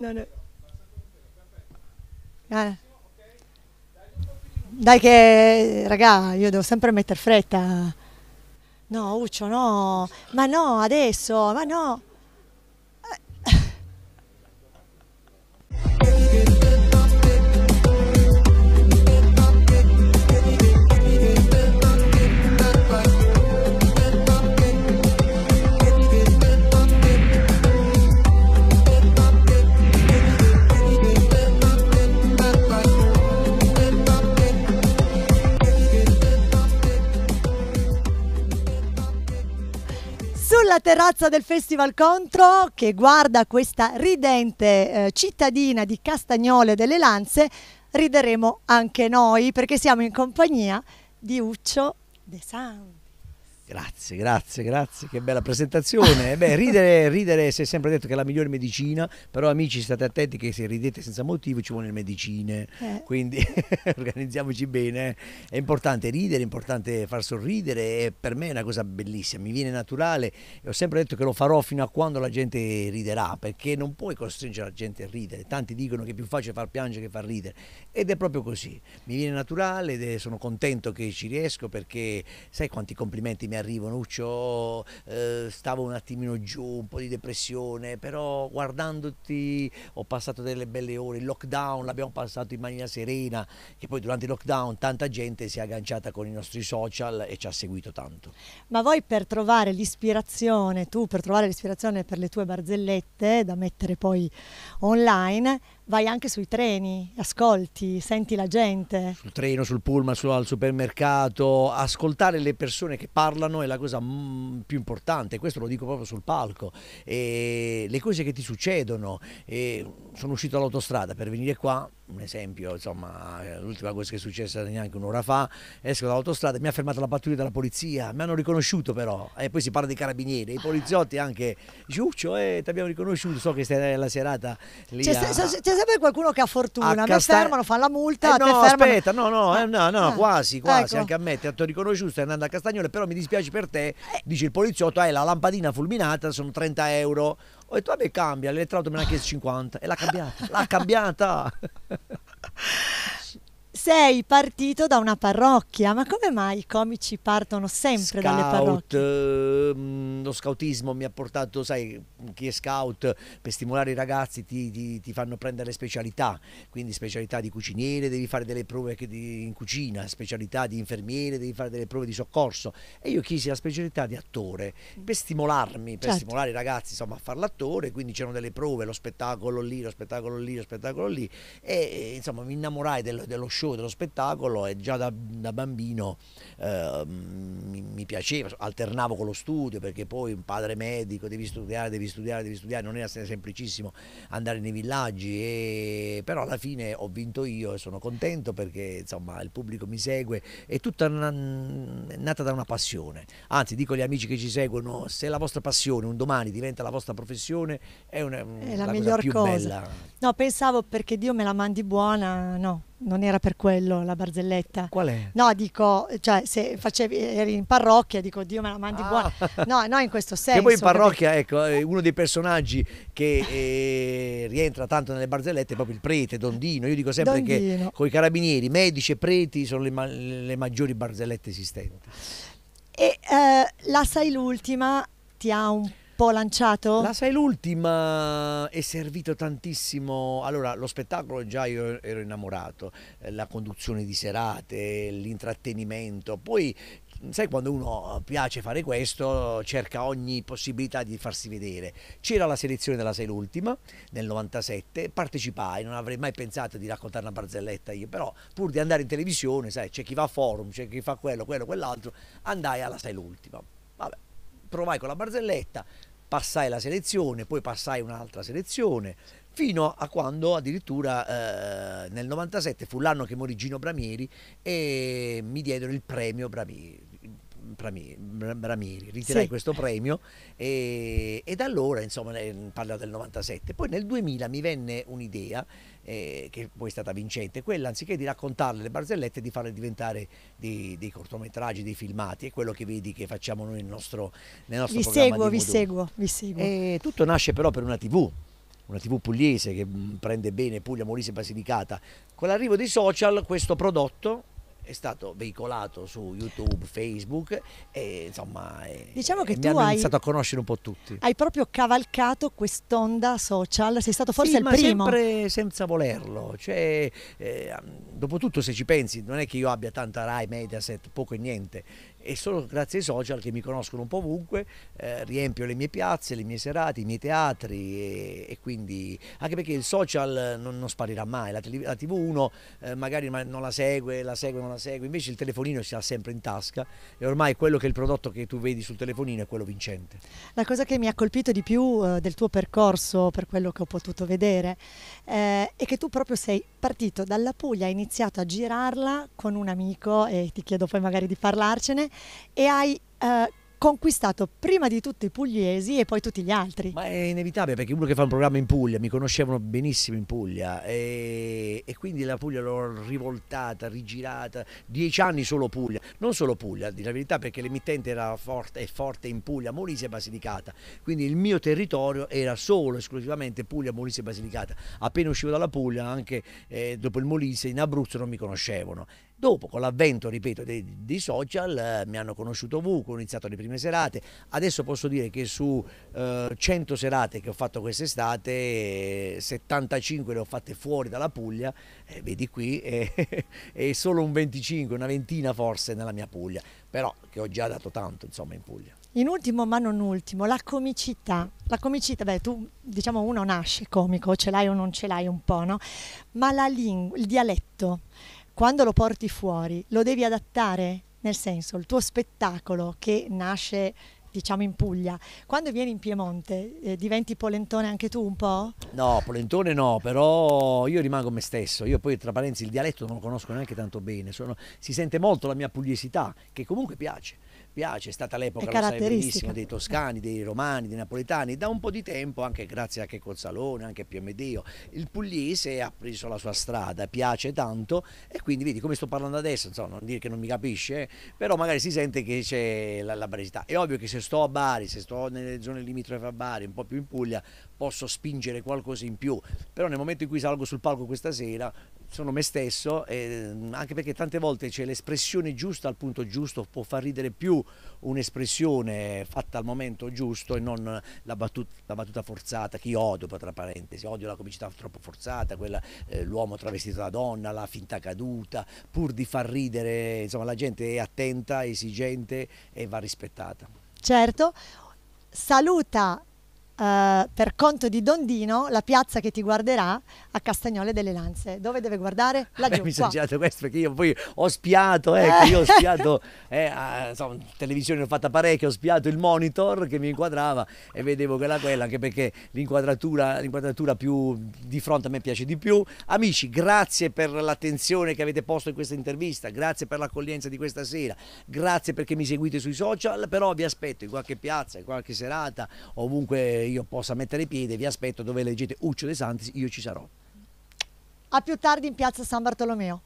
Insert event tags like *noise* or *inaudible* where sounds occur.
No, no. Ah. Dai che, raga, io devo sempre mettere fretta. No, Uccio, no. Ma no, adesso, ma no. sulla terrazza del Festival Contro che guarda questa ridente eh, cittadina di Castagnole delle Lanze, rideremo anche noi perché siamo in compagnia di Uccio De San. Grazie, grazie, grazie, che bella presentazione. *laughs* Beh, ridere, ridere si è sempre detto che è la migliore medicina, però amici state attenti che se ridete senza motivo ci vogliono le medicine, eh. quindi *laughs* organizziamoci bene. È importante ridere, è importante far sorridere e per me è una cosa bellissima, mi viene naturale e ho sempre detto che lo farò fino a quando la gente riderà, perché non puoi costringere la gente a ridere. Tanti dicono che è più facile far piangere che far ridere ed è proprio così. Mi viene naturale ed è, sono contento che ci riesco perché sai quanti complimenti mi ha arrivo, Nuccio, eh, stavo un attimino giù, un po' di depressione, però guardandoti ho passato delle belle ore, il lockdown l'abbiamo passato in maniera serena e poi durante il lockdown tanta gente si è agganciata con i nostri social e ci ha seguito tanto. Ma voi per trovare l'ispirazione, tu per trovare l'ispirazione per le tue barzellette da mettere poi online, vai anche sui treni, ascolti, senti la gente. Sul treno, sul pullman, su, al supermercato, ascoltare le persone che parlano è la cosa mm, più importante, questo lo dico proprio sul palco. E le cose che ti succedono, e sono uscito all'autostrada per venire qua, un esempio, insomma, l'ultima cosa che è successa neanche un'ora fa, esco dall'autostrada, e mi ha fermato la pattuglia della polizia, mi hanno riconosciuto però, e poi si parla dei carabinieri, i poliziotti anche, Giuccio, eh, ti abbiamo riconosciuto, so che stai la serata lì. C'è, cioè, a... sempre cioè, qualcuno che ha fortuna, a mi fermano, fanno la multa, eh, no, fermano... aspetta, no, no, ah. eh, no, no, ah, quasi, quasi, ecco. anche a me, ti hanno riconosciuto, stai andando a Castagnolo, però mi dispiace per te, dice il poliziotto, hai eh, la lampadina fulminata, sono 30 euro, ho detto, vabbè, cambia, l'elettrauto me l'ha chiesto 50 e l'ha cambiata, l'ha *laughs* cambiata. *laughs* sei partito da una parrocchia, ma come mai i comici partono sempre scout, dalle parrocchie? Ehm, lo scoutismo mi ha portato, sai, chi è scout per stimolare i ragazzi ti, ti, ti fanno prendere specialità, quindi specialità di cuciniere, devi fare delle prove in cucina, specialità di infermiere, devi fare delle prove di soccorso e io chiesi la specialità di attore per stimolarmi, per certo. stimolare i ragazzi insomma, a fare l'attore, quindi c'erano delle prove, lo spettacolo lì, lo spettacolo lì, lo spettacolo lì e insomma mi innamorai dello, dello show dello spettacolo e già da, da bambino eh, mi, mi, piaceva, alternavo con lo studio perché poi un padre medico devi studiare, devi studiare, devi studiare, non era semplicissimo andare nei villaggi, e, però alla fine ho vinto io e sono contento perché insomma il pubblico mi segue, è tutta una, nata da una passione, anzi dico agli amici che ci seguono, se la vostra passione un domani diventa la vostra professione è, una, è la, la miglior cosa, cosa. No, pensavo perché Dio me la mandi buona, no, non era per quello la barzelletta. Qual è? No, dico, cioè, se facevi, eri in parrocchia, dico, Dio me la mandi ah. buona. *laughs* No, no, in questo senso. E poi in parrocchia, capito? ecco, eh, uno dei personaggi che eh, rientra tanto nelle barzellette è proprio il prete, Dondino. Io dico sempre Dondino. che con i carabinieri, medici e preti sono le, ma le maggiori barzellette esistenti. E eh, la sai l'ultima ti ha un po' lanciato? La sai l'ultima è servito tantissimo. Allora, lo spettacolo già io ero innamorato, eh, la conduzione di serate, l'intrattenimento, poi sai quando uno piace fare questo cerca ogni possibilità di farsi vedere c'era la selezione della sei l'ultima nel 97 partecipai non avrei mai pensato di raccontare una barzelletta io però pur di andare in televisione sai c'è chi va a forum c'è chi fa quello quello quell'altro andai alla sei l'ultima vabbè provai con la barzelletta passai la selezione, poi passai un'altra selezione, fino a quando addirittura eh, nel 97 fu l'anno che morì Gino Bramieri e mi diedero il premio Bramieri Bramiri, ritirai sì. questo premio e, e, da allora, insomma, parlo del 97. Poi nel 2000 mi venne un'idea eh, che poi è stata vincente, quella anziché di raccontarle le barzellette, di farle diventare dei, dei cortometraggi, dei filmati, è quello che vedi che facciamo noi nel nostro, nel nostro vi Seguo, vi seguo, vi seguo, e tutto nasce però per una tv una TV pugliese che mm, prende bene Puglia, Molise e Basilicata. Con l'arrivo dei social questo prodotto è stato veicolato su YouTube, Facebook e insomma diciamo che mi tu hanno hai, iniziato a conoscere un po' tutti. Hai proprio cavalcato quest'onda social, sei stato forse sì, il primo. sempre senza volerlo, cioè, eh, dopotutto se ci pensi non è che io abbia tanta Rai, Mediaset, poco e niente e solo grazie ai social che mi conoscono un po' ovunque eh, riempio le mie piazze, le mie serate, i miei teatri e, e quindi anche perché il social non, non sparirà mai, la, la TV1 eh, magari non la segue, la segue, non la segue, invece il telefonino si ha sempre in tasca e ormai quello che è il prodotto che tu vedi sul telefonino è quello vincente. La cosa che mi ha colpito di più eh, del tuo percorso, per quello che ho potuto vedere, eh, è che tu proprio sei partito dalla Puglia, hai iniziato a girarla con un amico e ti chiedo poi magari di parlarcene e hai eh, conquistato prima di tutto i pugliesi e poi tutti gli altri. Ma è inevitabile perché uno che fa un programma in Puglia, mi conoscevano benissimo in Puglia e, e quindi la Puglia l'ho rivoltata, rigirata, dieci anni solo Puglia, non solo Puglia, di la verità perché l'emittente era forte, forte in Puglia, Molise e Basilicata, quindi il mio territorio era solo, esclusivamente Puglia, Molise e Basilicata. Appena uscivo dalla Puglia, anche eh, dopo il Molise, in Abruzzo non mi conoscevano Dopo, con l'avvento, ripeto, dei, dei social, eh, mi hanno conosciuto ovunque, ho iniziato le prime serate. Adesso posso dire che su eh, 100 serate che ho fatto quest'estate, 75 le ho fatte fuori dalla Puglia, eh, vedi qui, *laughs* e solo un 25, una ventina forse nella mia Puglia. Però che ho già dato tanto, insomma, in Puglia. In ultimo, ma non ultimo, la comicità. La comicità, beh, tu diciamo uno nasce comico, ce l'hai o non ce l'hai un po', no? Ma la lingua, il dialetto quando lo porti fuori lo devi adattare, nel senso il tuo spettacolo che nasce diciamo in Puglia. Quando vieni in Piemonte eh, diventi polentone anche tu un po'? No, polentone no, però io rimango me stesso. Io poi tra parentesi il dialetto non lo conosco neanche tanto bene, Sono, si sente molto la mia pugliesità che comunque piace piace, è stata l'epoca, lo sai benissimo, dei toscani, dei romani, dei napoletani, da un po' di tempo, anche grazie a Cozzalone, anche a Piomedeo, oh, il pugliese ha preso la sua strada, piace tanto e quindi vedi come sto parlando adesso, insomma, non dire che non mi capisce, eh, però magari si sente che c'è la, la brevità. È ovvio che se sto a Bari, se sto nelle zone limitrofe a Bari, un po' più in Puglia, posso spingere qualcosa in più, però nel momento in cui salgo sul palco questa sera sono me stesso, eh, anche perché tante volte c'è l'espressione giusta al punto giusto, può far ridere più un'espressione fatta al momento giusto e non la battuta, la battuta forzata, che io odio tra parentesi, odio la comicità troppo forzata, eh, l'uomo eh, travestito da donna, la finta caduta, pur di far ridere, insomma la gente è attenta, esigente e va rispettata. Certo, saluta eh, per conto di Dondino la piazza che ti guarderà a Castagnole delle Lanze. Dove deve guardare? *laughs* Laggiù. Beh, mi sono girato questo perché io poi ho spiato, ecco, io ho *laughs* spiato, eh, ah, insomma, televisione ho fatta parecchio, ho spiato il monitor che mi inquadrava e vedevo quella quella, anche perché l'inquadratura, l'inquadratura più di fronte a me piace di più. Amici, grazie per l'attenzione che avete posto in questa intervista, grazie per l'accoglienza di questa sera, grazie perché mi seguite sui social, però vi aspetto in qualche piazza, in qualche serata, ovunque io possa mettere piede, vi aspetto dove leggete Uccio De Santis, io ci sarò. A più tardi in piazza San Bartolomeo.